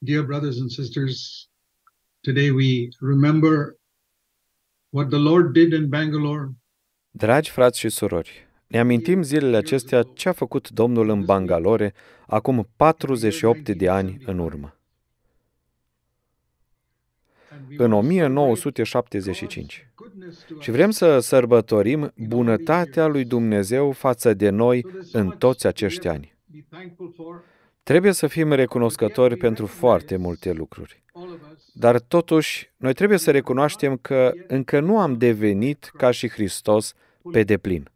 Dear brothers and sisters, today we remember what the Lord did in Bangalore. Dragi frați și surori, ne amintim zilele acestea ce a făcut Domnul în Bangalore acum 48 de ani în urmă. În 1975. Și vrem să sărbătorim bunătatea lui Dumnezeu față de noi în toți acești ani. Trebuie să fim recunoscători pentru foarte multe lucruri. Dar totuși, noi trebuie să recunoaștem că încă nu am devenit ca și Hristos pe deplin.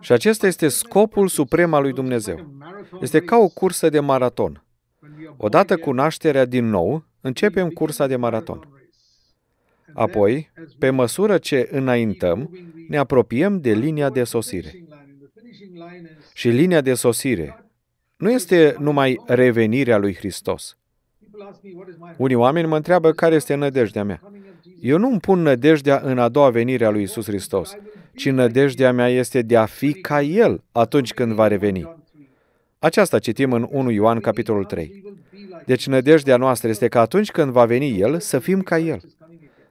Și acesta este scopul suprem al lui Dumnezeu. Este ca o cursă de maraton. Odată cu nașterea din nou, începem cursa de maraton. Apoi, pe măsură ce înaintăm, ne apropiem de linia de sosire și linia de sosire nu este numai revenirea lui Hristos. Unii oameni mă întreabă care este nădejdea mea. Eu nu îmi pun nădejdea în a doua venire a lui Isus Hristos, ci nădejdea mea este de a fi ca El atunci când va reveni. Aceasta citim în 1 Ioan, capitolul 3. Deci nădejdea noastră este că atunci când va veni El, să fim ca El.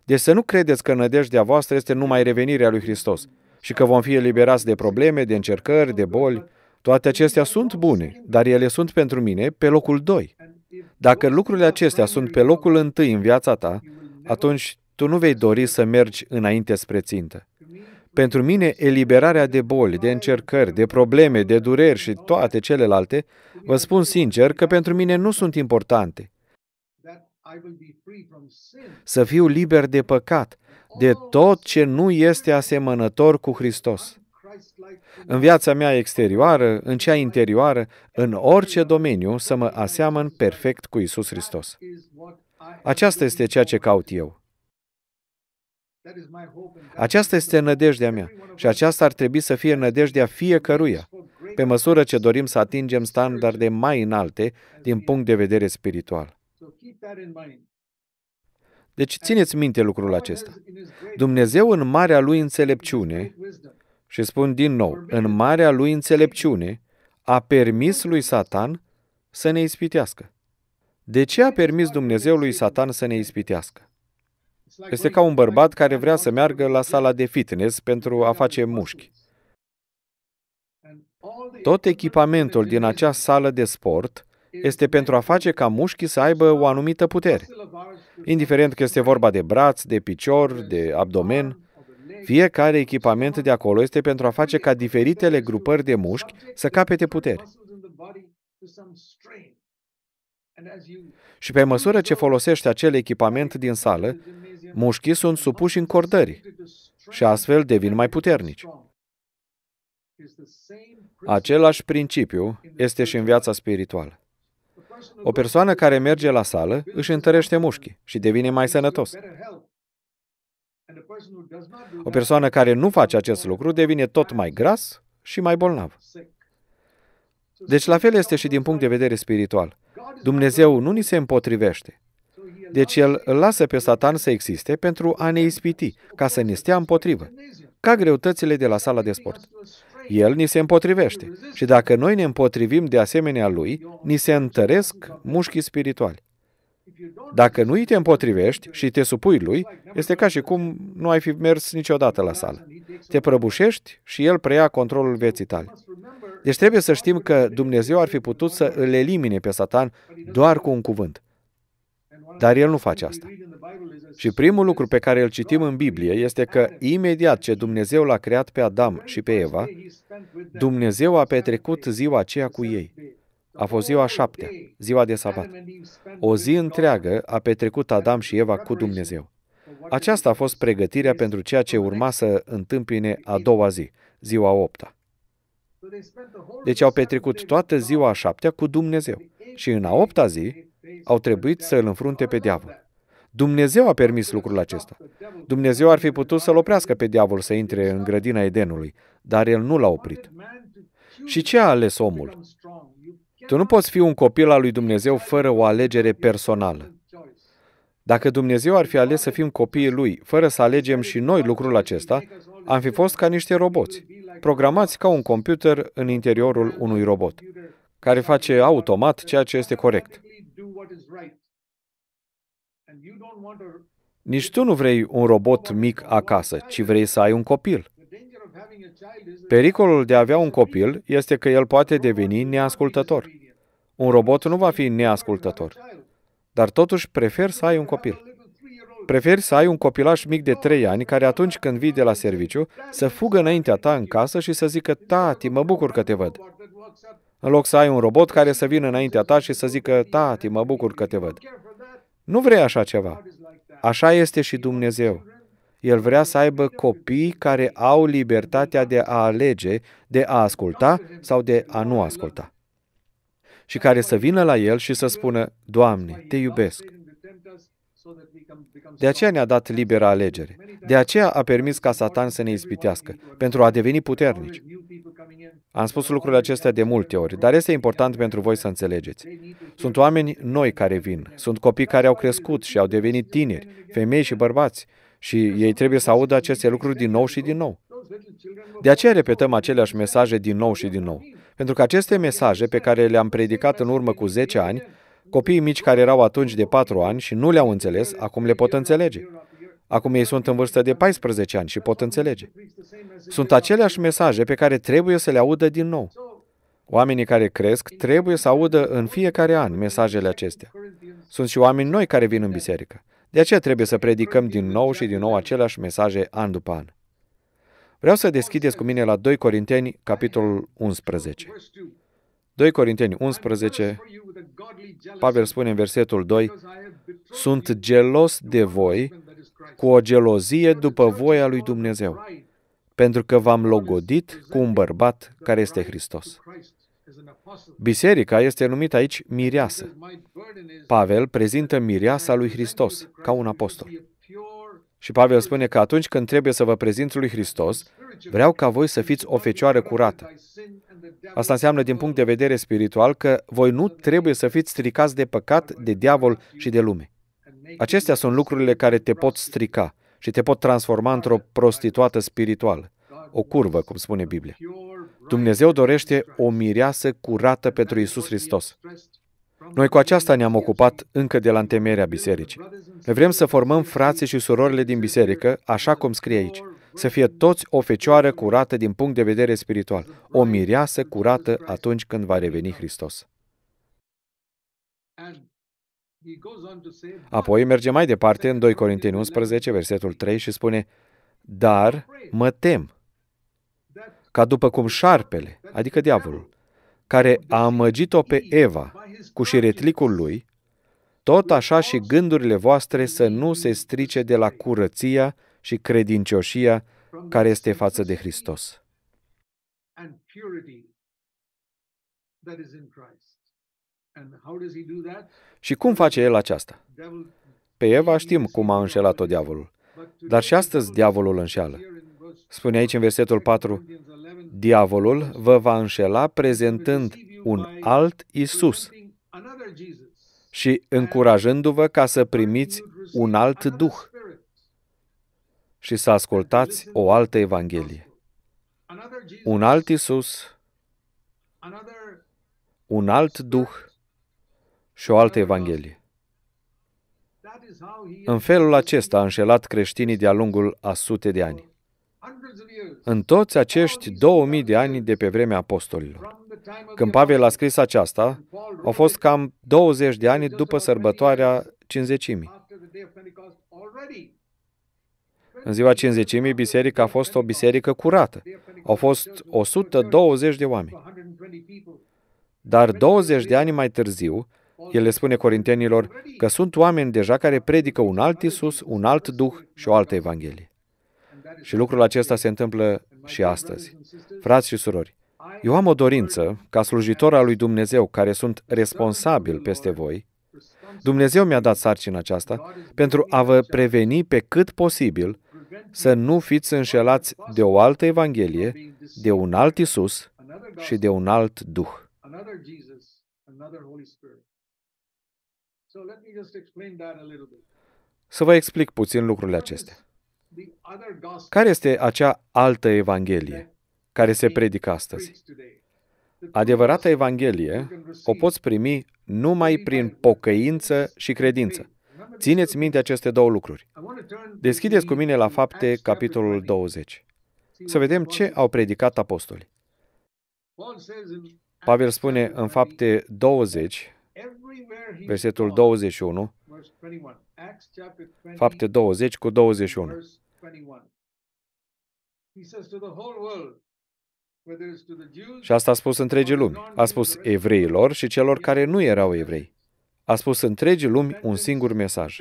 Deci să nu credeți că nădejdea voastră este numai revenirea lui Hristos și că vom fi eliberați de probleme, de încercări, de boli, toate acestea sunt bune, dar ele sunt pentru mine pe locul 2. Dacă lucrurile acestea sunt pe locul întâi în viața ta, atunci tu nu vei dori să mergi înainte spre țintă. Pentru mine, eliberarea de boli, de încercări, de probleme, de dureri și toate celelalte, vă spun sincer că pentru mine nu sunt importante. Să fiu liber de păcat, de tot ce nu este asemănător cu Hristos. În viața mea exterioară, în cea interioară, în orice domeniu, să mă aseamăn perfect cu Isus Hristos. Aceasta este ceea ce caut eu. Aceasta este nădejdea mea și aceasta ar trebui să fie nădejdea fiecăruia, pe măsură ce dorim să atingem standarde mai înalte din punct de vedere spiritual. Deci țineți minte lucrul acesta. Dumnezeu în marea lui înțelepciune și spun din nou, în marea lui înțelepciune, a permis lui Satan să ne ispitească. De ce a permis Dumnezeu lui Satan să ne ispitească? Este ca un bărbat care vrea să meargă la sala de fitness pentru a face mușchi. Tot echipamentul din acea sală de sport este pentru a face ca mușchii să aibă o anumită putere. Indiferent că este vorba de braț, de picior, de abdomen, fiecare echipament de acolo este pentru a face ca diferitele grupări de mușchi să capete putere. Și pe măsură ce folosești acel echipament din sală, mușchii sunt supuși încordării și astfel devin mai puternici. Același principiu este și în viața spirituală. O persoană care merge la sală își întărește mușchii și devine mai sănătos. O persoană care nu face acest lucru devine tot mai gras și mai bolnav. Deci la fel este și din punct de vedere spiritual. Dumnezeu nu ni se împotrivește. Deci el îl lasă pe Satan să existe pentru a ne ispiti, ca să ne stea împotrivă, ca greutățile de la sala de sport. El ni se împotrivește și dacă noi ne împotrivim de asemenea lui, ni se întăresc mușchii spirituali. Dacă nu îi te împotrivești și te supui lui, este ca și cum nu ai fi mers niciodată la sală. Te prăbușești și el preia controlul vieții tale. Deci trebuie să știm că Dumnezeu ar fi putut să îl elimine pe Satan doar cu un cuvânt. Dar el nu face asta. Și primul lucru pe care îl citim în Biblie este că imediat ce Dumnezeu l-a creat pe Adam și pe Eva, Dumnezeu a petrecut ziua aceea cu ei. A fost ziua șaptea, ziua de sabat. O zi întreagă a petrecut Adam și Eva cu Dumnezeu. Aceasta a fost pregătirea pentru ceea ce urma să întâmpine a doua zi, ziua opta. Deci au petrecut toată ziua a șaptea cu Dumnezeu și în a opta zi au trebuit să îl înfrunte pe diavol. Dumnezeu a permis lucrul acesta. Dumnezeu ar fi putut să-l oprească pe diavol să intre în grădina Edenului, dar el nu l-a oprit. Și ce a ales omul? Tu nu poți fi un copil al lui Dumnezeu fără o alegere personală. Dacă Dumnezeu ar fi ales să fim copiii Lui, fără să alegem și noi lucrul acesta, am fi fost ca niște roboți, programați ca un computer în interiorul unui robot, care face automat ceea ce este corect. Nici tu nu vrei un robot mic acasă, ci vrei să ai un copil. Pericolul de a avea un copil este că el poate deveni neascultător. Un robot nu va fi neascultător, dar totuși prefer să ai un copil. Preferi să ai un copilaș mic de trei ani care atunci când vii de la serviciu să fugă înaintea ta în casă și să zică, tati, mă bucur că te văd. În loc să ai un robot care să vină înaintea ta și să zică, tati, mă bucur că te văd. Nu vrei așa ceva. Așa este și Dumnezeu. El vrea să aibă copii care au libertatea de a alege, de a asculta sau de a nu asculta. Și care să vină la el și să spună, Doamne, te iubesc. De aceea ne-a dat libera alegere. De aceea a permis ca Satan să ne ispitească, pentru a deveni puternici. Am spus lucrurile acestea de multe ori, dar este important pentru voi să înțelegeți. Sunt oameni noi care vin, sunt copii care au crescut și au devenit tineri, femei și bărbați, și ei trebuie să audă aceste lucruri din nou și din nou. De aceea repetăm aceleași mesaje din nou și din nou. Pentru că aceste mesaje pe care le-am predicat în urmă cu 10 ani, copiii mici care erau atunci de 4 ani și nu le-au înțeles, acum le pot înțelege. Acum ei sunt în vârstă de 14 ani și pot înțelege. Sunt aceleași mesaje pe care trebuie să le audă din nou. Oamenii care cresc trebuie să audă în fiecare an mesajele acestea. Sunt și oameni noi care vin în biserică. De aceea trebuie să predicăm din nou și din nou aceleași mesaje an după an. Vreau să deschideți cu mine la 2 Corinteni, capitolul 11. 2 Corinteni 11, Pavel spune în versetul 2, Sunt gelos de voi cu o gelozie după voia lui Dumnezeu, pentru că v-am logodit cu un bărbat care este Hristos. Biserica este numită aici mireasă. Pavel prezintă mireasa lui Hristos ca un apostol. Și Pavel spune că atunci când trebuie să vă prezint lui Hristos, vreau ca voi să fiți o fecioară curată. Asta înseamnă din punct de vedere spiritual că voi nu trebuie să fiți stricați de păcat, de diavol și de lume. Acestea sunt lucrurile care te pot strica și te pot transforma într-o prostituată spirituală o curvă, cum spune Biblia. Dumnezeu dorește o mireasă curată pentru Isus Hristos. Noi cu aceasta ne-am ocupat încă de la întemeierea bisericii. Ne vrem să formăm frații și surorile din biserică, așa cum scrie aici, să fie toți o fecioară curată din punct de vedere spiritual, o mireasă curată atunci când va reveni Hristos. Apoi merge mai departe în 2 Corinteni 11, versetul 3 și spune, Dar mă tem ca după cum șarpele, adică diavolul, care a amăgit-o pe Eva cu șiretlicul lui, tot așa și gândurile voastre să nu se strice de la curăția și credincioșia care este față de Hristos. Și cum face el aceasta? Pe Eva știm cum a înșelat-o diavolul, dar și astăzi diavolul înșeală. Spune aici în versetul 4, Diavolul vă va înșela prezentând un alt Isus și încurajându-vă ca să primiți un alt Duh și să ascultați o altă Evanghelie. Un alt Isus, un alt Duh și o altă Evanghelie. În felul acesta a înșelat creștinii de-a lungul a sute de ani în toți acești 2000 de ani de pe vremea apostolilor. Când Pavel a scris aceasta, au fost cam 20 de ani după sărbătoarea cinzecimii. În ziua cinzecimii, biserica a fost o biserică curată. Au fost 120 de oameni. Dar 20 de ani mai târziu, el le spune corintenilor că sunt oameni deja care predică un alt Isus, un alt Duh și o altă Evanghelie. Și lucrul acesta se întâmplă și astăzi. Frați și surori, eu am o dorință, ca slujitor al lui Dumnezeu, care sunt responsabil peste voi, Dumnezeu mi-a dat sarcina aceasta pentru a vă preveni pe cât posibil să nu fiți înșelați de o altă Evanghelie, de un alt Isus și de un alt Duh. Să vă explic puțin lucrurile acestea. Care este acea altă Evanghelie care se predică astăzi? Adevărata Evanghelie o poți primi numai prin pocăință și credință. Țineți minte aceste două lucruri. Deschideți cu mine la fapte, capitolul 20. Să vedem ce au predicat apostolii. Pavel spune în fapte 20, versetul 21, fapte 20 cu 21 și asta a spus întregii lumi. A spus evreilor și celor care nu erau evrei. A spus întregii lumi un singur mesaj.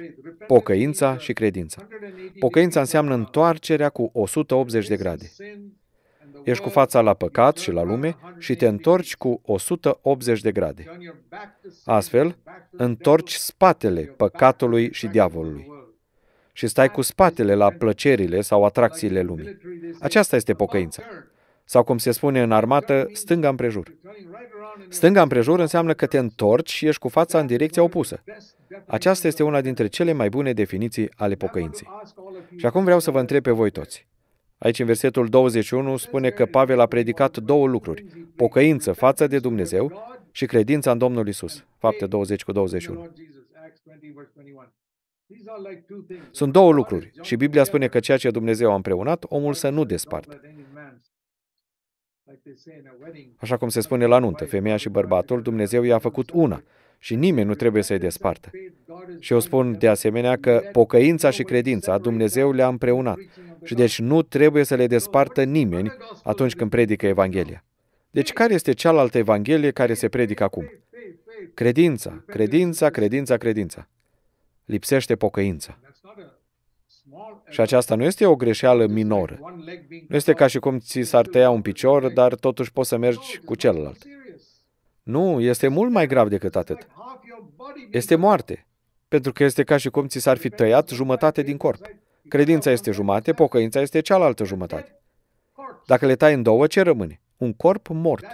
Pocăința și credința. Pocăința înseamnă întoarcerea cu 180 de grade. Ești cu fața la păcat și la lume și te întorci cu 180 de grade. Astfel, întorci spatele păcatului și diavolului și stai cu spatele la plăcerile sau atracțiile lumii. Aceasta este pocăința. Sau cum se spune în armată, stânga împrejur. Stânga împrejur înseamnă că te întorci și ești cu fața în direcția opusă. Aceasta este una dintre cele mai bune definiții ale pocăinței. Și acum vreau să vă întreb pe voi toți. Aici, în versetul 21, spune că Pavel a predicat două lucruri. Pocăință față de Dumnezeu și credința în Domnul Isus. Fapte 20 cu 21. Sunt două lucruri și Biblia spune că ceea ce Dumnezeu a împreunat, omul să nu despartă. Așa cum se spune la nuntă, femeia și bărbatul, Dumnezeu i-a făcut una și nimeni nu trebuie să-i despartă. Și eu spun de asemenea că pocăința și credința Dumnezeu le-a împreunat și deci nu trebuie să le despartă nimeni atunci când predică Evanghelia. Deci care este cealaltă Evanghelie care se predică acum? Credința, credința, credința, credința lipsește pocăința. Și aceasta nu este o greșeală minoră. Nu este ca și cum ți s-ar tăia un picior, dar totuși poți să mergi cu celălalt. Nu, este mult mai grav decât atât. Este moarte, pentru că este ca și cum ți s-ar fi tăiat jumătate din corp. Credința este jumate, pocăința este cealaltă jumătate. Dacă le tai în două, ce rămâne? Un corp mort.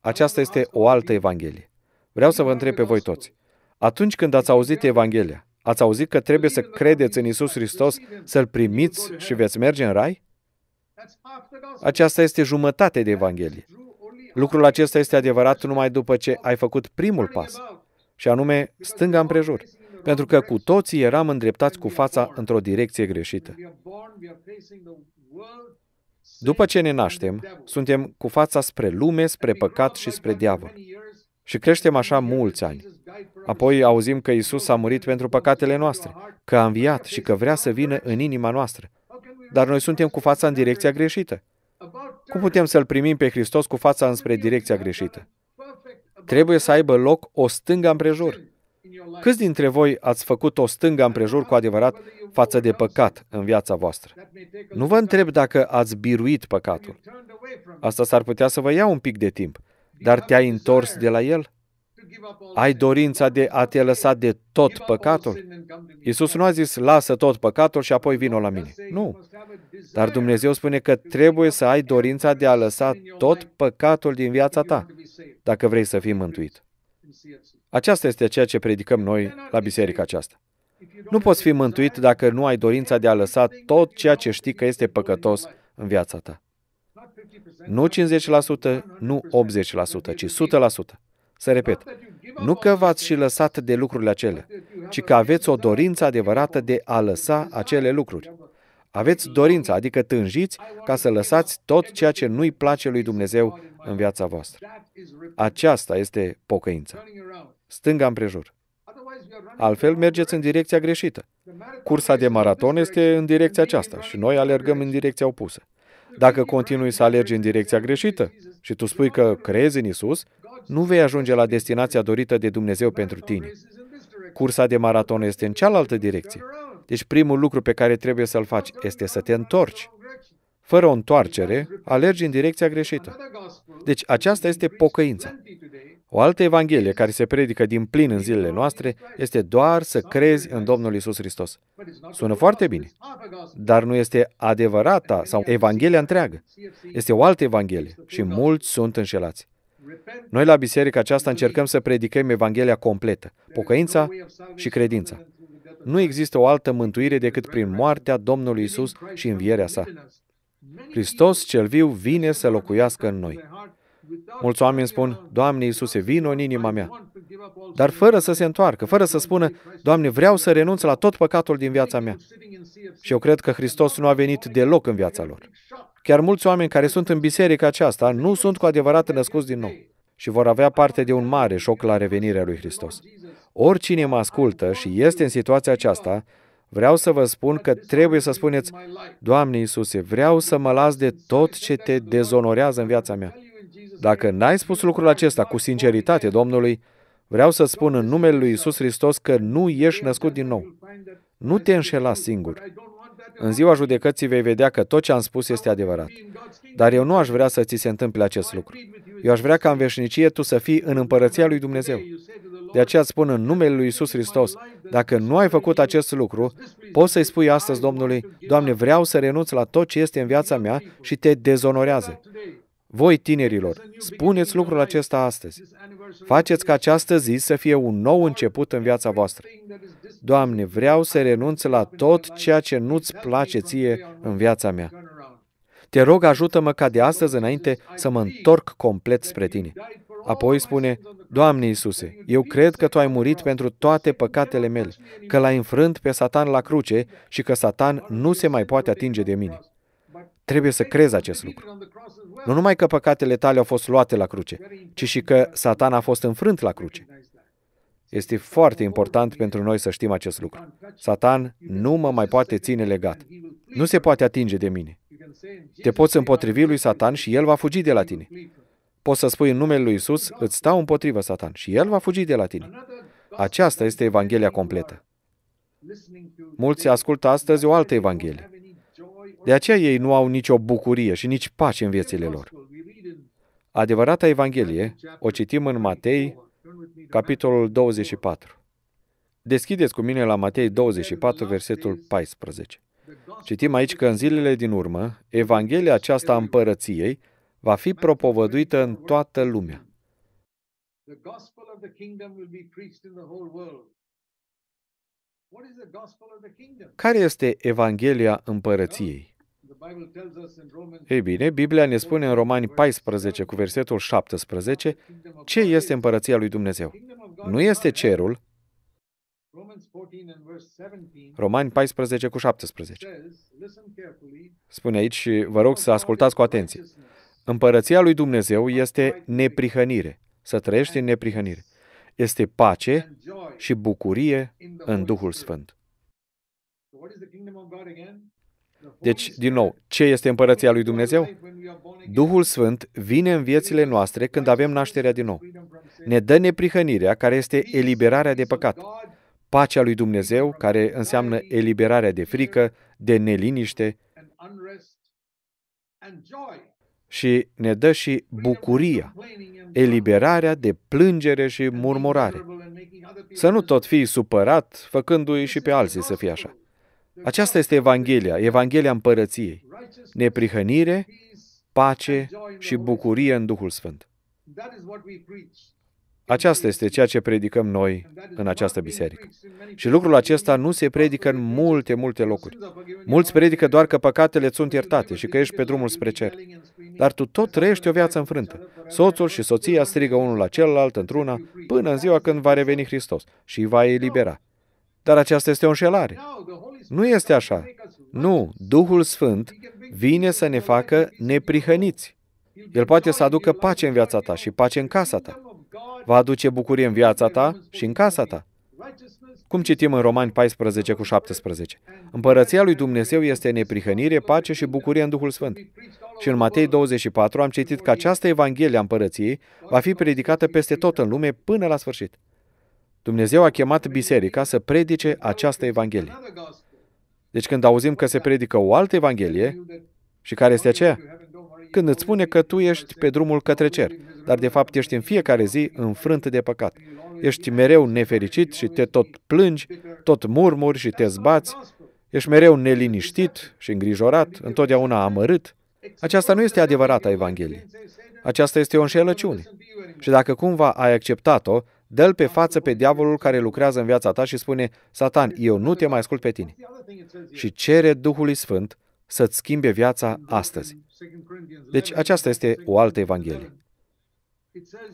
Aceasta este o altă evanghelie. Vreau să vă întreb pe voi toți. Atunci când ați auzit Evanghelia, ați auzit că trebuie să credeți în Isus Hristos, să-L primiți și veți merge în rai? Aceasta este jumătate de Evanghelie. Lucrul acesta este adevărat numai după ce ai făcut primul pas, și anume stânga împrejur, pentru că cu toții eram îndreptați cu fața într-o direcție greșită. După ce ne naștem, suntem cu fața spre lume, spre păcat și spre diavol. Și creștem așa mulți ani. Apoi auzim că Isus a murit pentru păcatele noastre, că a înviat și că vrea să vină în inima noastră. Dar noi suntem cu fața în direcția greșită. Cum putem să-L primim pe Hristos cu fața înspre direcția greșită? Trebuie să aibă loc o stângă împrejur. Câți dintre voi ați făcut o stângă împrejur cu adevărat față de păcat în viața voastră? Nu vă întreb dacă ați biruit păcatul. Asta s-ar putea să vă ia un pic de timp, dar te-ai întors de la El? Ai dorința de a te lăsa de tot păcatul? Iisus nu a zis, lasă tot păcatul și apoi vino la mine. Nu. Dar Dumnezeu spune că trebuie să ai dorința de a lăsa tot păcatul din viața ta, dacă vrei să fii mântuit. Aceasta este ceea ce predicăm noi la biserica aceasta. Nu poți fi mântuit dacă nu ai dorința de a lăsa tot ceea ce știi că este păcătos în viața ta. Nu 50%, nu 80%, ci 100%. Să repet, nu că v-ați și lăsat de lucrurile acelea, ci că aveți o dorință adevărată de a lăsa acele lucruri. Aveți dorință, adică tânjiți ca să lăsați tot ceea ce nu-i place lui Dumnezeu în viața voastră. Aceasta este pocăința. Stânga împrejur. Altfel mergeți în direcția greșită. Cursa de maraton este în direcția aceasta și noi alergăm în direcția opusă. Dacă continui să alergi în direcția greșită și tu spui că crezi în Isus, nu vei ajunge la destinația dorită de Dumnezeu pentru tine. Cursa de maraton este în cealaltă direcție. Deci primul lucru pe care trebuie să-l faci este să te întorci. Fără o întoarcere, alergi în direcția greșită. Deci aceasta este pocăința. O altă evanghelie care se predică din plin în zilele noastre este doar să crezi în Domnul Isus Hristos. Sună foarte bine, dar nu este adevărata sau evanghelia întreagă. Este o altă evanghelie și mulți sunt înșelați. Noi la biserica aceasta încercăm să predicăm Evanghelia completă, pocăința și credința. Nu există o altă mântuire decât prin moartea Domnului Isus și învierea sa. Hristos cel viu vine să locuiască în noi. Mulți oameni spun, Doamne Iisuse, vină în inima mea. Dar fără să se întoarcă, fără să spună, Doamne, vreau să renunț la tot păcatul din viața mea. Și eu cred că Hristos nu a venit deloc în viața lor. Chiar mulți oameni care sunt în biserica aceasta nu sunt cu adevărat născuți din nou și vor avea parte de un mare șoc la revenirea lui Hristos. Oricine mă ascultă și este în situația aceasta, vreau să vă spun că trebuie să spuneți, Doamne Iisuse, vreau să mă las de tot ce te dezonorează în viața mea. Dacă n-ai spus lucrul acesta cu sinceritate Domnului, vreau să spun în numele lui Isus Hristos că nu ești născut din nou. Nu te înșela singur. În ziua judecății vei vedea că tot ce am spus este adevărat. Dar eu nu aș vrea să ți se întâmple acest lucru. Eu aș vrea ca în veșnicie tu să fii în împărăția lui Dumnezeu. De aceea spun în numele lui Isus Hristos, dacă nu ai făcut acest lucru, poți să-i spui astăzi Domnului, Doamne, vreau să renunț la tot ce este în viața mea și te dezonorează. Voi, tinerilor, spuneți lucrul acesta astăzi. Faceți ca această zi să fie un nou început în viața voastră. Doamne, vreau să renunț la tot ceea ce nu-ți place ție în viața mea. Te rog, ajută-mă ca de astăzi înainte să mă întorc complet spre tine. Apoi spune, Doamne Iisuse, eu cred că Tu ai murit pentru toate păcatele mele, că l-ai înfrânt pe Satan la cruce și că Satan nu se mai poate atinge de mine. Trebuie să crezi acest lucru. Nu numai că păcatele tale au fost luate la cruce, ci și că Satan a fost înfrânt la cruce. Este foarte important pentru noi să știm acest lucru. Satan nu mă mai poate ține legat. Nu se poate atinge de mine. Te poți împotrivi lui Satan și el va fugi de la tine. Poți să spui în numele lui Isus, îți stau împotrivă Satan și el va fugi de la tine. Aceasta este Evanghelia completă. Mulți ascultă astăzi o altă Evanghelie. De aceea ei nu au nicio bucurie și nici pace în viețile lor. Adevărata Evanghelie o citim în Matei, capitolul 24. Deschideți cu mine la Matei 24, versetul 14. Citim aici că în zilele din urmă, Evanghelia aceasta a împărăției va fi propovăduită în toată lumea. Care este Evanghelia împărăției? Ei bine, Biblia ne spune în Romani 14 cu versetul 17 ce este împărăția lui Dumnezeu. Nu este cerul, Romani 14 cu 17. Spune aici, vă rog să ascultați cu atenție. Împărăția lui Dumnezeu este neprihănire, să trăiești în neprihănire este pace și bucurie în Duhul Sfânt. Deci, din nou, ce este împărăția lui Dumnezeu? Duhul Sfânt vine în viețile noastre când avem nașterea din nou. Ne dă neprihănirea, care este eliberarea de păcat. Pacea lui Dumnezeu, care înseamnă eliberarea de frică, de neliniște și ne dă și bucuria, eliberarea de plângere și murmurare. Să nu tot fii supărat, făcându-i și pe alții să fie așa. Aceasta este Evanghelia, Evanghelia Împărăției. Neprihănire, pace și bucurie în Duhul Sfânt. Aceasta este ceea ce predicăm noi în această biserică. Și lucrul acesta nu se predică în multe, multe locuri. Mulți predică doar că păcatele sunt iertate și că ești pe drumul spre cer dar tu tot trăiești o viață înfrântă. Soțul și soția strigă unul la celălalt într-una până în ziua când va reveni Hristos și îi va elibera. Dar aceasta este o înșelare. Nu este așa. Nu, Duhul Sfânt vine să ne facă neprihăniți. El poate să aducă pace în viața ta și pace în casa ta. Va aduce bucurie în viața ta și în casa ta. Cum citim în Romani 14 cu 17? Împărăția lui Dumnezeu este neprihănire, pace și bucurie în Duhul Sfânt. Și în Matei 24 am citit că această Evanghelie a împărăției va fi predicată peste tot în lume până la sfârșit. Dumnezeu a chemat biserica să predice această Evanghelie. Deci când auzim că se predică o altă Evanghelie, și care este aceea? Când îți spune că tu ești pe drumul către cer, dar de fapt ești în fiecare zi înfrânt de păcat ești mereu nefericit și te tot plângi, tot murmuri și te zbați, ești mereu neliniștit și îngrijorat, întotdeauna amărât. Aceasta nu este adevărata Evanghelie. Aceasta este o înșelăciune. Și dacă cumva ai acceptat-o, dă pe față pe diavolul care lucrează în viața ta și spune, Satan, eu nu te mai ascult pe tine. Și cere Duhului Sfânt să-ți schimbe viața astăzi. Deci aceasta este o altă Evanghelie.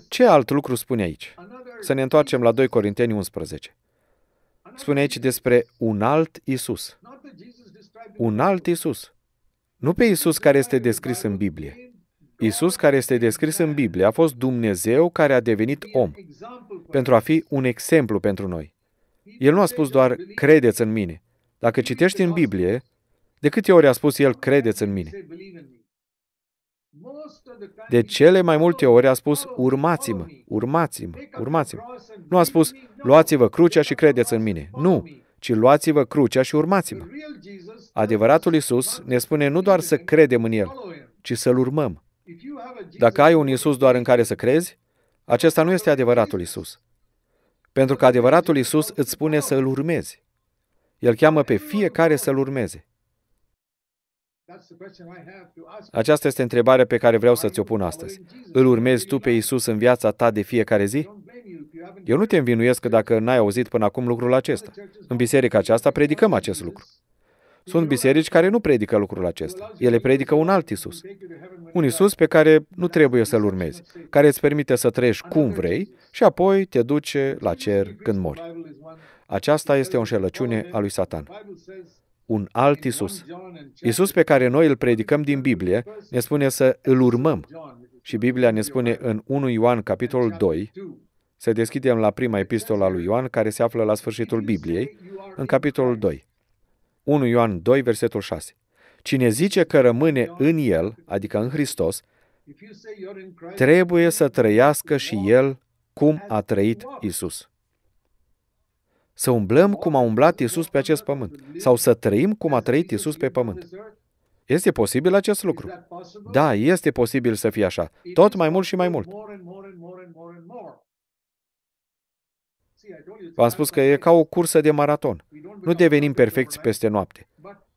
Ce alt lucru spune aici? Să ne întoarcem la 2 Corinteni 11. Spune aici despre un alt Isus. Un alt Isus. Nu pe Isus care este descris în Biblie. Isus care este descris în Biblie a fost Dumnezeu care a devenit om, pentru a fi un exemplu pentru noi. El nu a spus doar, credeți în mine. Dacă citești în Biblie, de câte ori a spus el, credeți în mine? De cele mai multe ori a spus, urmați-mă, urmați-mă, urmați-mă. Nu a spus, luați-vă crucea și credeți în mine. Nu, ci luați-vă crucea și urmați-mă. Adevăratul Isus ne spune nu doar să credem în El, ci să-L urmăm. Dacă ai un Isus doar în care să crezi, acesta nu este adevăratul Isus. Pentru că adevăratul Isus îți spune să-L urmezi. El cheamă pe fiecare să-L urmeze. Aceasta este întrebarea pe care vreau să ți-o pun astăzi. Îl urmezi tu pe Isus în viața ta de fiecare zi? Eu nu te învinuiesc că dacă n-ai auzit până acum lucrul acesta. În biserica aceasta predicăm acest lucru. Sunt biserici care nu predică lucrul acesta. Ele predică un alt Isus. Un Isus pe care nu trebuie să-l urmezi, care îți permite să trăiești cum vrei și apoi te duce la cer când mori. Aceasta este o înșelăciune a lui Satan un alt Isus. Isus pe care noi îl predicăm din Biblie ne spune să îl urmăm. Și Biblia ne spune în 1 Ioan, capitolul 2, să deschidem la prima epistola lui Ioan, care se află la sfârșitul Bibliei, în capitolul 2. 1 Ioan 2, versetul 6. Cine zice că rămâne în El, adică în Hristos, trebuie să trăiască și El cum a trăit Isus. Să umblăm cum a umblat Isus pe acest pământ sau să trăim cum a trăit Isus pe pământ. Este posibil acest lucru? Da, este posibil să fie așa. Tot mai mult și mai mult. V-am spus că e ca o cursă de maraton. Nu devenim perfecți peste noapte,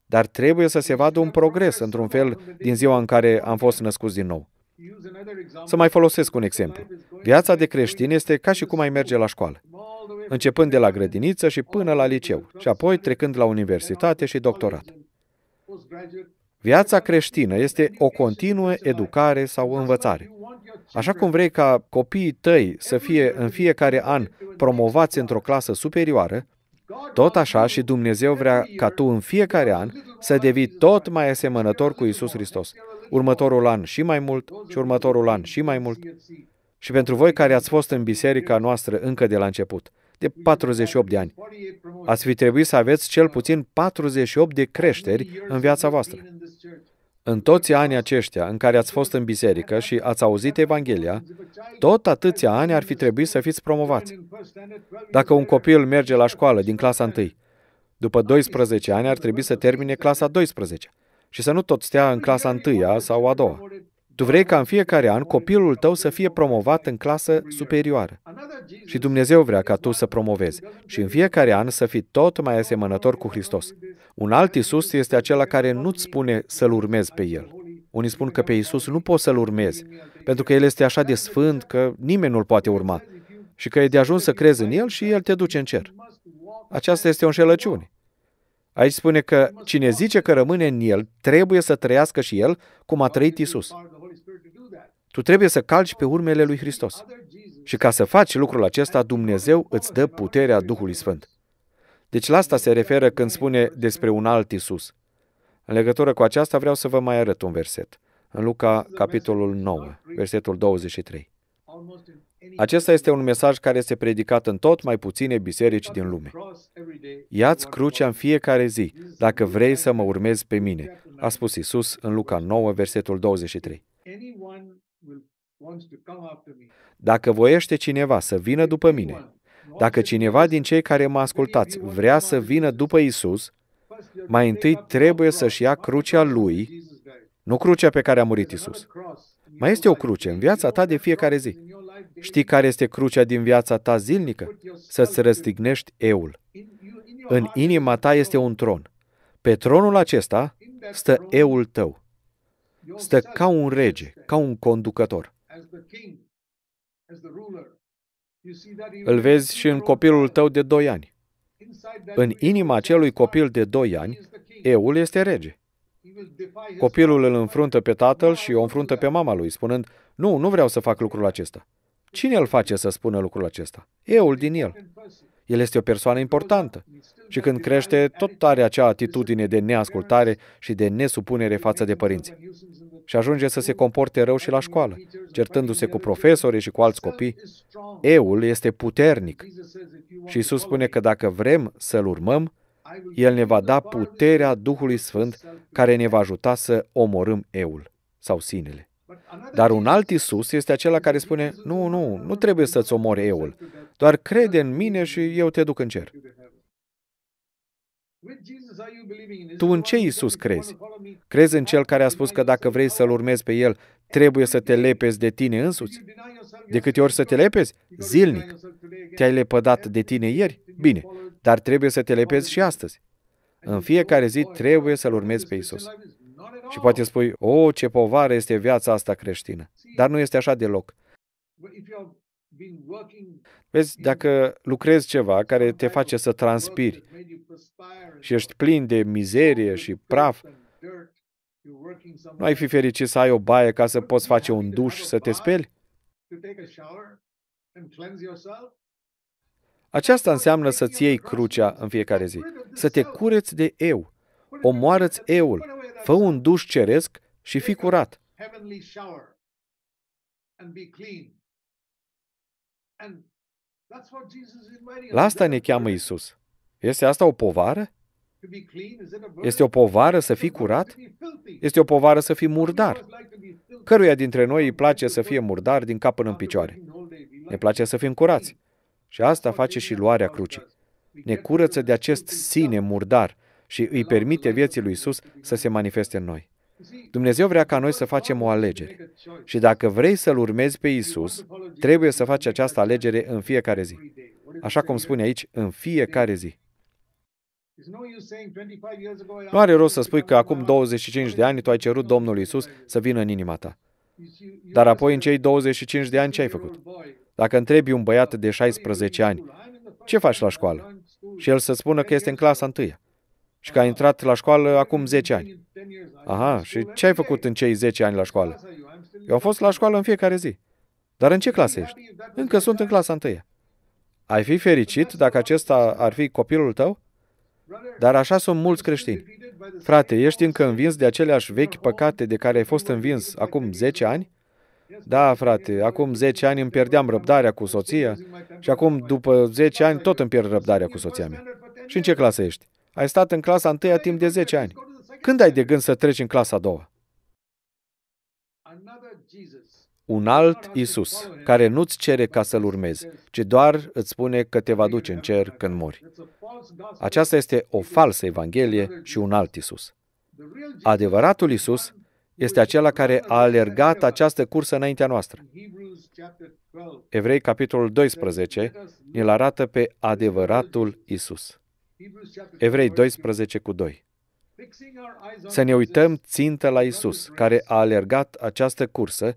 dar trebuie să se vadă un progres, într-un fel, din ziua în care am fost născuți din nou. Să mai folosesc un exemplu. Viața de creștin este ca și cum ai merge la școală începând de la grădiniță și până la liceu, și apoi trecând la universitate și doctorat. Viața creștină este o continuă educare sau învățare. Așa cum vrei ca copiii tăi să fie în fiecare an promovați într-o clasă superioară, tot așa și Dumnezeu vrea ca tu în fiecare an să devii tot mai asemănător cu Isus Hristos. Următorul an și mai mult, și următorul an și mai mult. Și pentru voi care ați fost în biserica noastră încă de la început, de 48 de ani. Ați fi trebuit să aveți cel puțin 48 de creșteri în viața voastră. În toți anii aceștia în care ați fost în biserică și ați auzit Evanghelia, tot atâția ani ar fi trebuit să fiți promovați. Dacă un copil merge la școală din clasa 1, după 12 ani ar trebui să termine clasa 12 și să nu tot stea în clasa 1 sau a doua. Tu vrei ca în fiecare an copilul tău să fie promovat în clasă superioară. Și Dumnezeu vrea ca tu să promovezi și în fiecare an să fii tot mai asemănător cu Hristos. Un alt Isus este acela care nu-ți spune să-L urmezi pe El. Unii spun că pe Isus nu poți să-L urmezi, pentru că El este așa de sfânt că nimeni nu-L poate urma și că e de ajuns să crezi în El și El te duce în cer. Aceasta este o înșelăciune. Aici spune că cine zice că rămâne în El, trebuie să trăiască și El cum a trăit Isus. Tu trebuie să calci pe urmele lui Hristos. Și ca să faci lucrul acesta, Dumnezeu îți dă puterea Duhului Sfânt. Deci la asta se referă când spune despre un alt Isus. În legătură cu aceasta vreau să vă mai arăt un verset. În Luca, capitolul 9, versetul 23. Acesta este un mesaj care este predicat în tot mai puține biserici din lume. Iați crucea în fiecare zi, dacă vrei să mă urmezi pe mine, a spus Isus în Luca 9, versetul 23. Dacă voiește cineva să vină după mine, dacă cineva din cei care mă ascultați vrea să vină după Isus, mai întâi trebuie să-și ia crucea lui, nu crucea pe care a murit Isus. Mai este o cruce în viața ta de fiecare zi. Știi care este crucea din viața ta zilnică? Să-ți răstignești eul. În inima ta este un tron. Pe tronul acesta stă eul tău. Stă ca un rege, ca un conducător. Îl vezi și în copilul tău de doi ani. În inima acelui copil de doi ani, eul este rege. Copilul îl înfruntă pe tatăl și o înfruntă pe mama lui, spunând, nu, nu vreau să fac lucrul acesta. Cine îl face să spună lucrul acesta? Eul din el. El este o persoană importantă și când crește, tot are acea atitudine de neascultare și de nesupunere față de părinți și ajunge să se comporte rău și la școală, certându-se cu profesorii și cu alți copii. Eul este puternic și Isus spune că dacă vrem să-L urmăm, El ne va da puterea Duhului Sfânt care ne va ajuta să omorâm eul sau sinele. Dar un alt Isus este acela care spune, nu, nu, nu trebuie să-ți omori eul, doar crede în mine și eu te duc în cer. Tu în ce Iisus crezi? Crezi în Cel care a spus că dacă vrei să-L urmezi pe El, trebuie să te lepezi de tine însuți? De câte ori să te lepezi? Zilnic. Te-ai lepădat de tine ieri? Bine. Dar trebuie să te lepezi și astăzi. În fiecare zi trebuie să-L urmezi pe Iisus. Și poate spui, o, ce povară este viața asta creștină. Dar nu este așa deloc. Vezi, dacă lucrezi ceva care te face să transpiri și ești plin de mizerie și praf, nu ai fi fericit să ai o baie ca să poți face un duș să te speli? Aceasta înseamnă să-ți iei crucea în fiecare zi, să te cureți de eu, omoară-ți eul, fă un duș ceresc și fi curat. La asta ne cheamă Isus. Este asta o povară? Este o povară să fii curat? Este o povară să fii murdar. Căruia dintre noi îi place să fie murdar din cap până în picioare. Ne place să fim curați. Și asta face și luarea crucii. Ne curăță de acest sine murdar și îi permite vieții lui Isus să se manifeste în noi. Dumnezeu vrea ca noi să facem o alegere. Și dacă vrei să-L urmezi pe Isus, trebuie să faci această alegere în fiecare zi. Așa cum spune aici, în fiecare zi. Nu are rost să spui că acum 25 de ani tu ai cerut Domnul Isus să vină în inima ta. Dar apoi în cei 25 de ani ce ai făcut? Dacă întrebi un băiat de 16 ani, ce faci la școală? Și el să spună că este în clasa întâia și că ai intrat la școală acum 10 ani. Aha, și ce ai făcut în cei 10 ani la școală? Eu am fost la școală în fiecare zi. Dar în ce clasă ești? Încă sunt în clasa întâia. Ai fi fericit dacă acesta ar fi copilul tău? Dar așa sunt mulți creștini. Frate, ești încă învins de aceleași vechi păcate de care ai fost învins acum 10 ani? Da, frate, acum 10 ani îmi pierdeam răbdarea cu soția și acum, după 10 ani, tot îmi pierd răbdarea cu soția mea. Și în ce clasă ești? Ai stat în clasa întâia timp de 10 ani. Când ai de gând să treci în clasa a doua? Un alt Isus, care nu-ți cere ca să-L urmezi, ci doar îți spune că te va duce în cer când mori. Aceasta este o falsă Evanghelie și un alt Isus. Adevăratul Isus este acela care a alergat această cursă înaintea noastră. Evrei, capitolul 12, ne-l arată pe adevăratul Isus. Evrei 12 cu 2. Să ne uităm țintă la Isus, care a alergat această cursă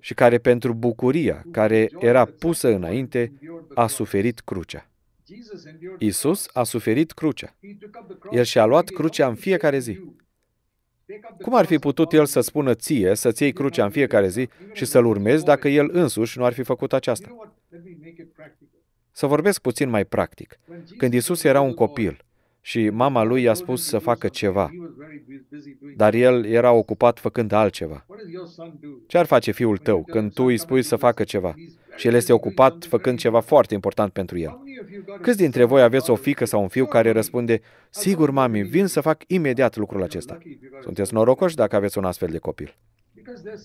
și care pentru bucuria care era pusă înainte a suferit crucea. Isus a suferit crucea. El și-a luat crucea în fiecare zi. Cum ar fi putut el să spună ție să-ți iei crucea în fiecare zi și să-l urmezi dacă el însuși nu ar fi făcut aceasta? Să vorbesc puțin mai practic. Când Isus era un copil și mama lui i-a spus să facă ceva, dar el era ocupat făcând altceva. Ce ar face fiul tău când tu îi spui să facă ceva și el este ocupat făcând ceva foarte important pentru el? Câți dintre voi aveți o fică sau un fiu care răspunde, sigur, mami, vin să fac imediat lucrul acesta? Sunteți norocoși dacă aveți un astfel de copil.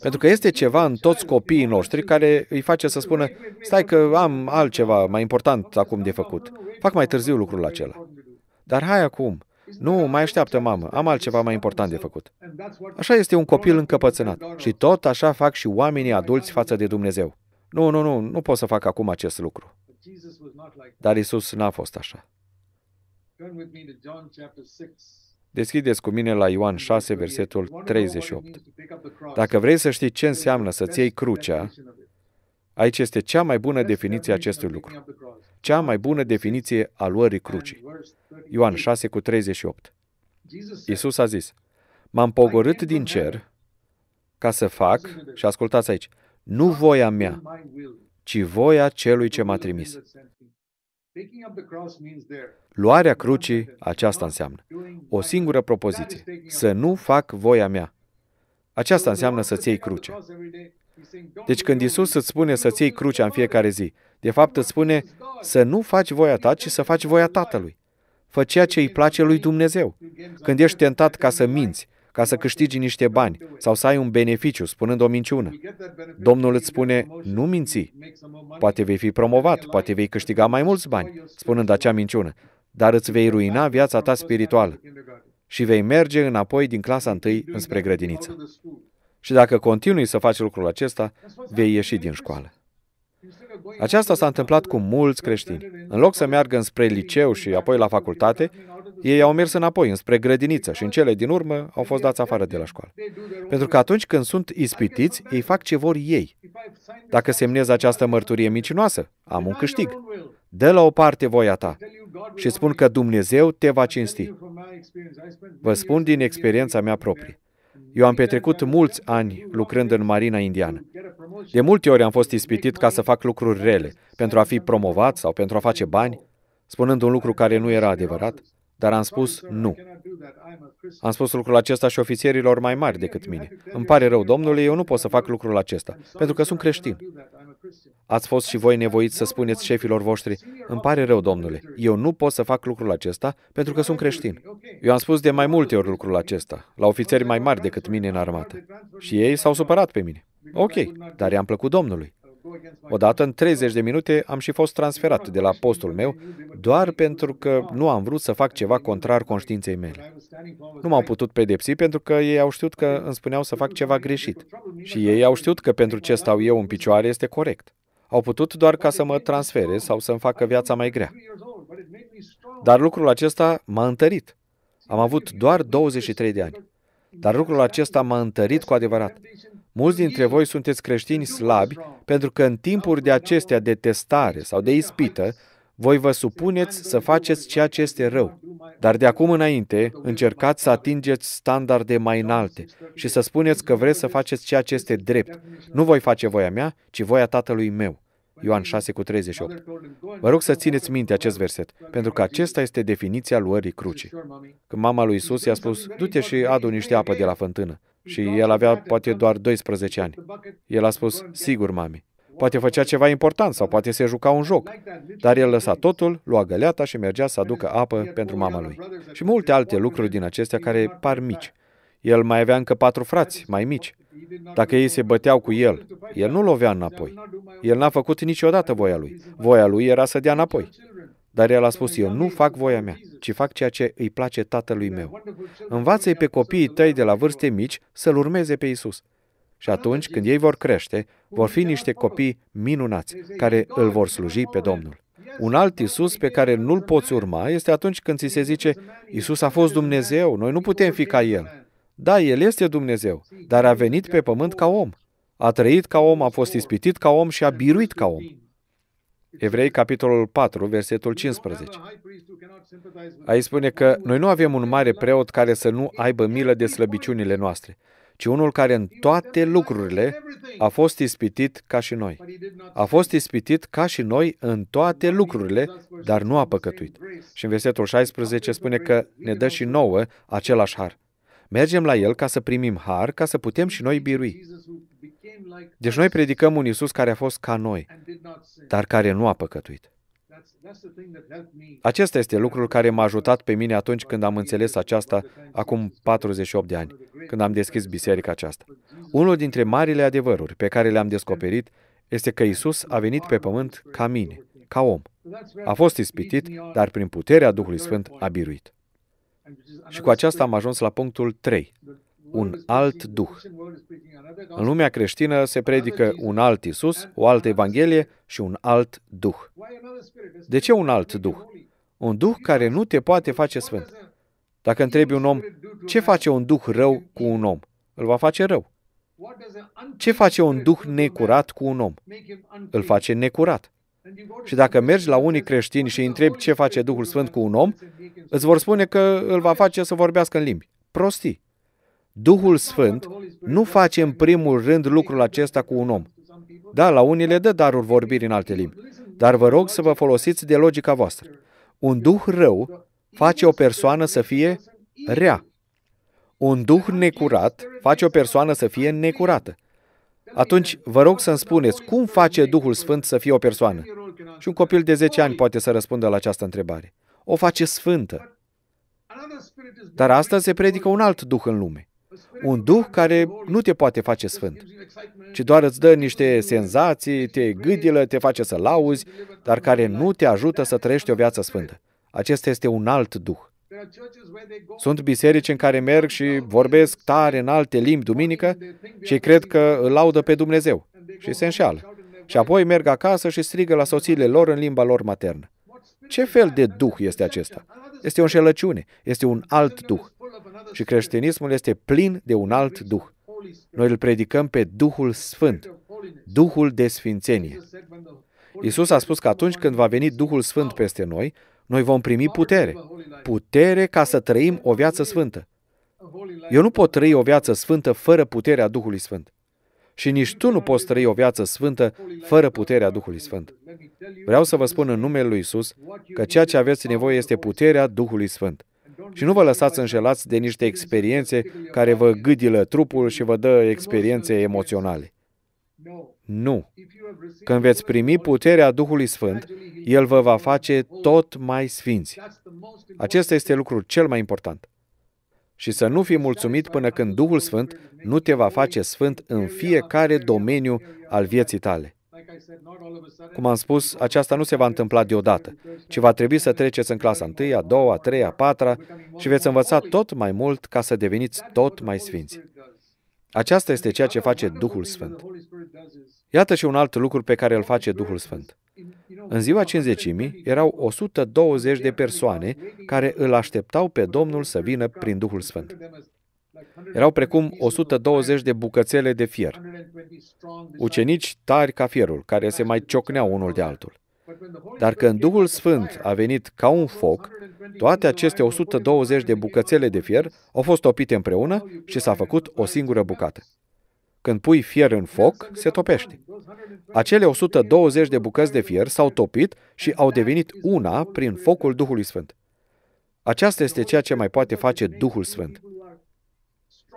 Pentru că este ceva în toți copiii noștri care îi face să spună stai că am altceva mai important acum de făcut. Fac mai târziu lucrul acela. Dar hai acum. Nu, mai așteaptă mamă, am altceva mai important de făcut. Așa este un copil încăpățânat. Și tot așa fac și oamenii adulți față de Dumnezeu. Nu, nu, nu, nu pot să fac acum acest lucru. Dar Isus n-a fost așa. Deschideți cu mine la Ioan 6, versetul 38. Dacă vrei să știi ce înseamnă să-ți iei crucea, aici este cea mai bună definiție a acestui lucru. Cea mai bună definiție a luării crucii. Ioan 6 cu 38. Iisus a zis, M-am pogorât din cer ca să fac, și ascultați aici, nu voia mea, ci voia celui ce m-a trimis. Luarea crucii, aceasta înseamnă o singură propoziție, să nu fac voia mea. Aceasta înseamnă să-ți iei cruce. Deci când Isus îți spune să-ți iei crucea în fiecare zi, de fapt îți spune să nu faci voia ta, ci să faci voia Tatălui. Fă ceea ce îi place lui Dumnezeu. Când ești tentat ca să minți, ca să câștigi niște bani sau să ai un beneficiu, spunând o minciună. Domnul îți spune, nu minți. Poate vei fi promovat, poate vei câștiga mai mulți bani, spunând acea minciună, dar îți vei ruina viața ta spirituală și vei merge înapoi din clasa întâi înspre grădiniță. Și dacă continui să faci lucrul acesta, vei ieși din școală. Aceasta s-a întâmplat cu mulți creștini. În loc să meargă înspre liceu și apoi la facultate, ei au mers înapoi, înspre grădiniță și în cele din urmă au fost dați afară de la școală. Pentru că atunci când sunt ispitiți, ei fac ce vor ei. Dacă semnez această mărturie mincinoasă, am un câștig. Dă la o parte voia ta și spun că Dumnezeu te va cinsti. Vă spun din experiența mea proprie. Eu am petrecut mulți ani lucrând în Marina Indiană. De multe ori am fost ispitit ca să fac lucruri rele, pentru a fi promovat sau pentru a face bani, spunând un lucru care nu era adevărat, dar am spus nu. Am spus lucrul acesta și ofițerilor mai mari decât mine. Îmi pare rău, domnule, eu nu pot să fac lucrul acesta, pentru că sunt creștin. Ați fost și voi nevoiți să spuneți șefilor voștri, îmi pare rău, domnule, eu nu pot să fac lucrul acesta pentru că sunt creștin. Eu am spus de mai multe ori lucrul acesta, la ofițeri mai mari decât mine în armată. Și ei s-au supărat pe mine. Ok, dar i-am plăcut Domnului. Odată în 30 de minute am și fost transferat de la postul meu doar pentru că nu am vrut să fac ceva contrar conștiinței mele. Nu m-au putut pedepsi pentru că ei au știut că îmi spuneau să fac ceva greșit. Și ei au știut că pentru ce stau eu în picioare este corect. Au putut doar ca să mă transfere sau să-mi facă viața mai grea. Dar lucrul acesta m-a întărit. Am avut doar 23 de ani. Dar lucrul acesta m-a întărit cu adevărat. Mulți dintre voi sunteți creștini slabi pentru că în timpuri de acestea de testare sau de ispită, voi vă supuneți să faceți ceea ce este rău. Dar de acum înainte, încercați să atingeți standarde mai înalte și să spuneți că vreți să faceți ceea ce este drept. Nu voi face voia mea, ci voia Tatălui meu. Ioan 6 cu 38. Vă rog să țineți minte acest verset, pentru că acesta este definiția luării crucii. Când mama lui Isus i-a spus, du-te și adu niște apă de la fântână. Și el avea poate doar 12 ani. El a spus, sigur, mami. Poate făcea ceva important sau poate se juca un joc. Dar el lăsa totul, lua găleata și mergea să aducă păi, apă pentru mama lui. Și multe alte lucruri din acestea care par mici. El mai avea încă patru frați mai mici. Dacă ei se băteau cu el, el nu lovea înapoi. El n-a făcut niciodată voia lui. Voia lui era să dea înapoi. Dar el a spus, eu nu fac voia mea, ci fac ceea ce îi place tatălui meu. Învață-i pe copiii tăi de la vârste mici să-L urmeze pe Isus. Și atunci, când ei vor crește, vor fi niște copii minunați, care îl vor sluji pe Domnul. Un alt Isus pe care nu-l poți urma este atunci când ți se zice, Isus a fost Dumnezeu, noi nu putem fi ca El. Da, El este Dumnezeu, dar a venit pe pământ ca om. A trăit ca om, a fost ispitit ca om și a biruit ca om. Evrei, capitolul 4, versetul 15. Aici spune că noi nu avem un mare preot care să nu aibă milă de slăbiciunile noastre, ci unul care în toate lucrurile a fost ispitit ca și noi. A fost ispitit ca și noi în toate lucrurile, dar nu a păcătuit. Și în versetul 16 spune că ne dă și nouă același har. Mergem la El ca să primim har, ca să putem și noi birui. Deci noi predicăm un Iisus care a fost ca noi, dar care nu a păcătuit. Acesta este lucrul care m-a ajutat pe mine atunci când am înțeles aceasta acum 48 de ani, când am deschis biserica aceasta. Unul dintre marile adevăruri pe care le-am descoperit este că Isus a venit pe pământ ca mine, ca om. A fost ispitit, dar prin puterea Duhului Sfânt a biruit. Și cu aceasta am ajuns la punctul 3, un alt Duh. În lumea creștină se predică un alt Isus, o altă Evanghelie și un alt Duh. De ce un alt Duh? Un Duh care nu te poate face sfânt. Dacă întrebi un om, ce face un Duh rău cu un om? Îl va face rău. Ce face un Duh necurat cu un om? Îl face necurat. Și dacă mergi la unii creștini și îi întrebi ce face Duhul Sfânt cu un om, îți vor spune că îl va face să vorbească în limbi. Prostii. Duhul Sfânt nu face în primul rând lucrul acesta cu un om. Da, la unii le dă daruri vorbiri în alte limbi, dar vă rog să vă folosiți de logica voastră. Un duh rău face o persoană să fie rea. Un duh necurat face o persoană să fie necurată. Atunci, vă rog să-mi spuneți, cum face Duhul Sfânt să fie o persoană? Și un copil de 10 ani poate să răspundă la această întrebare. O face sfântă. Dar astăzi se predică un alt Duh în lume. Un Duh care nu te poate face sfânt, ci doar îți dă niște senzații, te gâdilă, te face să lauzi, dar care nu te ajută să trăiești o viață sfântă. Acesta este un alt Duh. Sunt biserici în care merg și vorbesc tare în alte limbi duminică și cred că îl laudă pe Dumnezeu și se înșeală. Și apoi merg acasă și strigă la soțiile lor în limba lor maternă. Ce fel de duh este acesta? Este o înșelăciune, este un alt duh. Și creștinismul este plin de un alt duh. Noi îl predicăm pe Duhul Sfânt, Duhul de Sfințenie. Iisus a spus că atunci când va veni Duhul Sfânt peste noi, noi vom primi putere. Putere ca să trăim o viață sfântă. Eu nu pot trăi o viață sfântă fără puterea Duhului Sfânt. Și nici tu nu poți trăi o viață sfântă fără puterea Duhului Sfânt. Vreau să vă spun în numele lui Isus că ceea ce aveți nevoie este puterea Duhului Sfânt. Și nu vă lăsați înșelați de niște experiențe care vă gâdilă trupul și vă dă experiențe emoționale. Nu. Când veți primi puterea Duhului Sfânt, El vă va face tot mai sfinți. Acesta este lucrul cel mai important. Și să nu fii mulțumit până când Duhul Sfânt nu te va face sfânt în fiecare domeniu al vieții tale. Cum am spus, aceasta nu se va întâmpla deodată, ci va trebui să treceți în clasa 1, 2, 3, 4 și veți învăța tot mai mult ca să deveniți tot mai sfinți. Aceasta este ceea ce face Duhul Sfânt. Iată și un alt lucru pe care îl face Duhul Sfânt. În ziua cinzecimii erau 120 de persoane care îl așteptau pe Domnul să vină prin Duhul Sfânt. Erau precum 120 de bucățele de fier, ucenici tari ca fierul, care se mai ciocneau unul de altul. Dar când Duhul Sfânt a venit ca un foc, toate aceste 120 de bucățele de fier au fost topite împreună și s-a făcut o singură bucată. Când pui fier în foc, se topește. Acele 120 de bucăți de fier s-au topit și au devenit una prin focul Duhului Sfânt. Aceasta este ceea ce mai poate face Duhul Sfânt.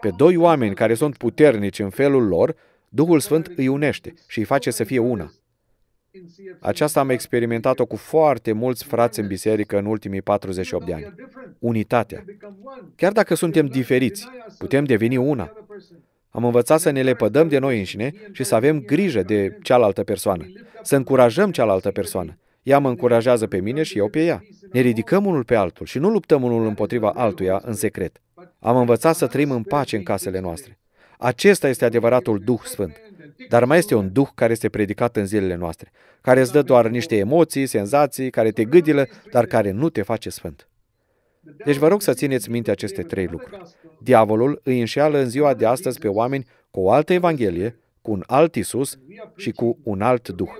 Pe doi oameni care sunt puternici în felul lor, Duhul Sfânt îi unește și îi face să fie una. Aceasta am experimentat-o cu foarte mulți frați în biserică în ultimii 48 de ani. Unitatea. Chiar dacă suntem diferiți, putem deveni una. Am învățat să ne lepădăm de noi înșine și să avem grijă de cealaltă persoană. Să încurajăm cealaltă persoană. Ea mă încurajează pe mine și eu pe ea. Ne ridicăm unul pe altul și nu luptăm unul împotriva altuia în secret. Am învățat să trăim în pace în casele noastre. Acesta este adevăratul Duh Sfânt. Dar mai este un Duh care este predicat în zilele noastre, care îți dă doar niște emoții, senzații, care te gâdilă, dar care nu te face sfânt. Deci vă rog să țineți minte aceste trei lucruri. Diavolul îi înșeală în ziua de astăzi pe oameni cu o altă Evanghelie, cu un alt Isus și cu un alt Duh.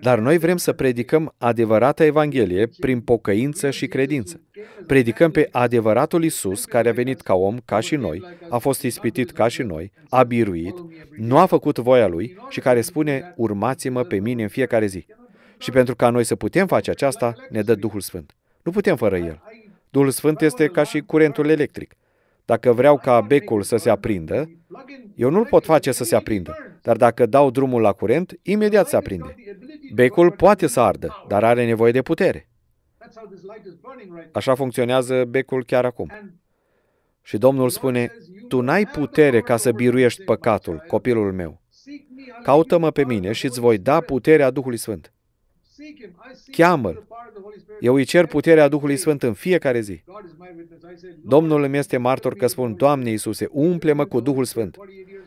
Dar noi vrem să predicăm adevărata Evanghelie prin pocăință și credință. Predicăm pe adevăratul Isus care a venit ca om, ca și noi, a fost ispitit ca și noi, a biruit, nu a făcut voia lui și care spune, urmați-mă pe mine în fiecare zi. Și pentru ca noi să putem face aceasta, ne dă Duhul Sfânt. Nu putem fără El. Duhul Sfânt este ca și curentul electric. Dacă vreau ca becul să se aprindă, eu nu-l pot face să se aprindă, dar dacă dau drumul la curent, imediat se aprinde. Becul poate să ardă, dar are nevoie de putere. Așa funcționează becul chiar acum. Și Domnul spune, tu n-ai putere ca să biruiești păcatul, copilul meu. Caută-mă pe mine și îți voi da puterea Duhului Sfânt. Cheamă-L. Eu îi cer puterea Duhului Sfânt în fiecare zi. Domnul îmi este martor că spun, Doamne Iisuse, umple-mă cu Duhul Sfânt.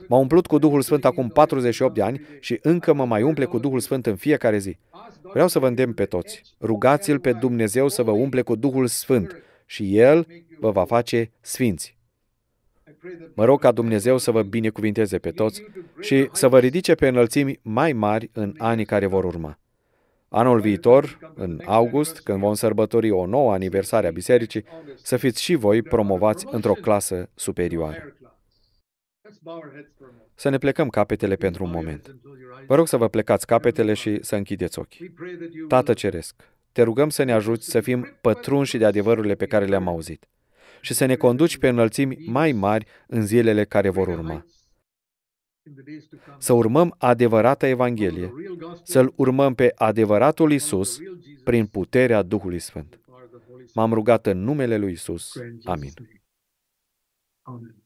M-a umplut cu Duhul Sfânt acum 48 de ani și încă mă mai umple cu Duhul Sfânt în fiecare zi. Vreau să vă îndemn pe toți. Rugați-L pe Dumnezeu să vă umple cu Duhul Sfânt și El vă va face sfinți. Mă rog ca Dumnezeu să vă binecuvinteze pe toți și să vă ridice pe înălțimi mai mari în anii care vor urma. Anul viitor, în august, când vom sărbători o nouă aniversare a bisericii, să fiți și voi promovați într-o clasă superioară. Să ne plecăm capetele pentru un moment. Vă rog să vă plecați capetele și să închideți ochii. Tată Ceresc, te rugăm să ne ajuți să fim pătrunși de adevărurile pe care le-am auzit și să ne conduci pe înălțimi mai mari în zilele care vor urma. Să urmăm adevărata Evanghelie, să-L urmăm pe adevăratul Isus prin puterea Duhului Sfânt. M-am rugat în numele lui Isus. Amin. Amen.